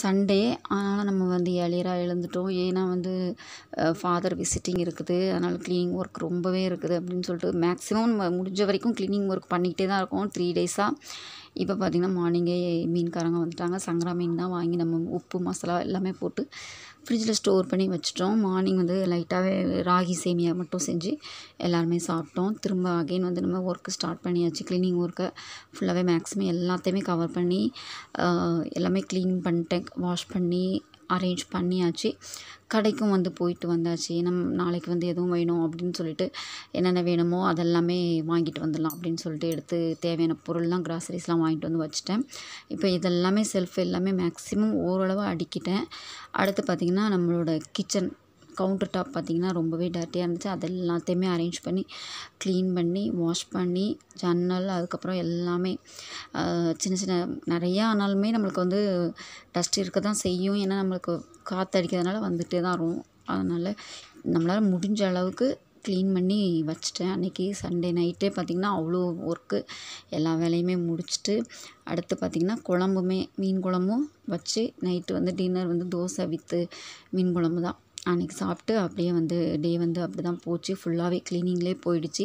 Sunday அதனால் நம்ம வந்து ஏழியராக எழுந்துட்டோம் ஏன்னா வந்து ஃபாதர் விசிட்டிங் இருக்குது அதனால் க்ளீனிங் ஒர்க் ரொம்பவே இருக்குது அப்படின்னு சொல்லிட்டு மேக்ஸிமம் நம்ம முடிஞ்ச வரைக்கும் க்ளீனிங் ஒர்க் பண்ணிக்கிட்டே தான் இருக்கோம் த்ரீ டேஸாக இப்போ பார்த்திங்கன்னா மார்னிங்கே மீன்காரங்க வந்துட்டாங்க சங்கரா மீன் தான் வாங்கி நம்ம உப்பு மசாலா எல்லாமே போட்டு ஃப்ரிட்ஜில் ஸ்டோர் பண்ணி வச்சிட்டோம் மார்னிங் வந்து லைட்டாகவே ராகி சேமியா மட்டும் செஞ்சு எல்லாருமே சாப்பிட்டோம் திரும்ப அகெயின் வந்து நம்ம ஒர்க்கு ஸ்டார்ட் பண்ணியாச்சு க்ளீனிங் ஒர்க்கை ஃபுல்லாகவே மேக்ஸிமம் எல்லாத்தையுமே கவர் பண்ணி எல்லாமே க்ளீன் பண்ணிட்டேன் வாஷ் பண்ணி அரேஞ்ச் பண்ணியாச்சு கடைக்கும் வந்து போயிட்டு வந்தாச்சு நம் நாளைக்கு வந்து எதுவும் வேணும் அப்படின்னு சொல்லிட்டு என்னென்ன வேணுமோ அதெல்லாமே வாங்கிட்டு வந்துடலாம் அப்படின்னு சொல்லிட்டு எடுத்து தேவையான பொருள்லாம் கிராசரிஸ்லாம் வாங்கிட்டு வந்து வச்சுட்டேன் இப்போ இதெல்லாமே செல்ஃப் எல்லாமே மேக்ஸிமம் ஓரளவு அடிக்கிட்டேன் அடுத்து பார்த்திங்கன்னா நம்மளோட கிச்சன் கவுண்டர் டாப் பார்த்திங்கன்னா ரொம்பவே டர்ட்டியாக இருந்துச்சு அது எல்லாத்தையுமே அரேஞ்ச் பண்ணி க்ளீன் பண்ணி வாஷ் பண்ணி ஜன்னல் அதுக்கப்புறம் எல்லாமே சின்ன சின்ன நிறையா ஆனாலுமே நம்மளுக்கு வந்து டஸ்ட் இருக்க தான் செய்யும் ஏன்னா நம்மளுக்கு காற்று அடிக்கிறதுனால வந்துகிட்டே தான் வரும் அதனால் நம்மளால் முடிஞ்ச அளவுக்கு க்ளீன் பண்ணி வச்சிட்டேன் அன்றைக்கி சண்டே நைட்டே பார்த்திங்கன்னா அவ்வளோ ஒர்க்கு எல்லா வேலையுமே முடிச்சுட்டு அடுத்து பார்த்திங்கன்னா குழம்புமே மீன் குழம்பும் வச்சு நைட்டு வந்து டின்னர் வந்து தோசை வித்து மீன் குழம்பு தான் அன்றைக்கி சாப்பிட்டு அப்படியே வந்து டே வந்து அப்படி தான் போச்சு ஃபுல்லாகவே க்ளீனிங்லே போயிடுச்சு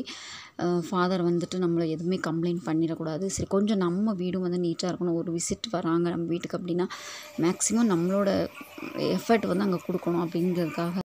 ஃபாதர் வந்துட்டு நம்மளை எதுவுமே கம்ப்ளைண்ட் பண்ணிடக்கூடாது சரி கொஞ்சம் நம்ம வீடும் வந்து நீட்டாக இருக்கணும் ஒரு விசிட் வராங்க நம்ம வீட்டுக்கு அப்படின்னா மேக்ஸிமம் நம்மளோட எஃபர்ட் வந்து அங்கே கொடுக்கணும் அப்படிங்கிறதுக்காக